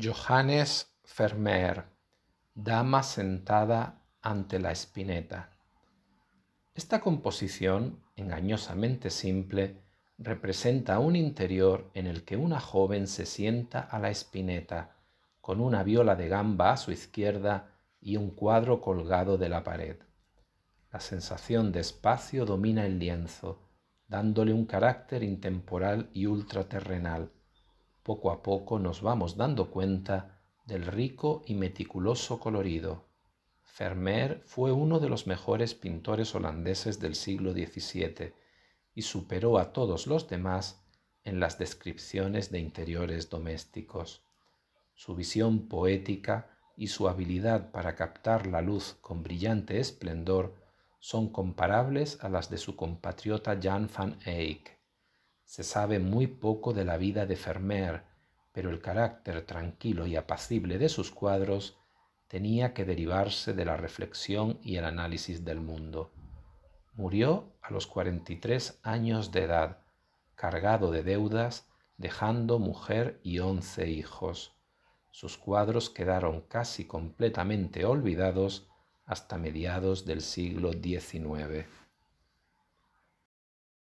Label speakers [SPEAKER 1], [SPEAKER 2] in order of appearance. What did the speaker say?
[SPEAKER 1] Johannes Vermeer, Dama sentada ante la espineta. Esta composición, engañosamente simple, representa un interior en el que una joven se sienta a la espineta, con una viola de gamba a su izquierda y un cuadro colgado de la pared. La sensación de espacio domina el lienzo, dándole un carácter intemporal y ultraterrenal, poco a poco nos vamos dando cuenta del rico y meticuloso colorido. Vermeer fue uno de los mejores pintores holandeses del siglo XVII y superó a todos los demás en las descripciones de interiores domésticos. Su visión poética y su habilidad para captar la luz con brillante esplendor son comparables a las de su compatriota Jan van Eyck. Se sabe muy poco de la vida de Fermer, pero el carácter tranquilo y apacible de sus cuadros tenía que derivarse de la reflexión y el análisis del mundo. Murió a los 43 años de edad, cargado de deudas, dejando mujer y once hijos. Sus cuadros quedaron casi completamente olvidados hasta mediados del siglo XIX.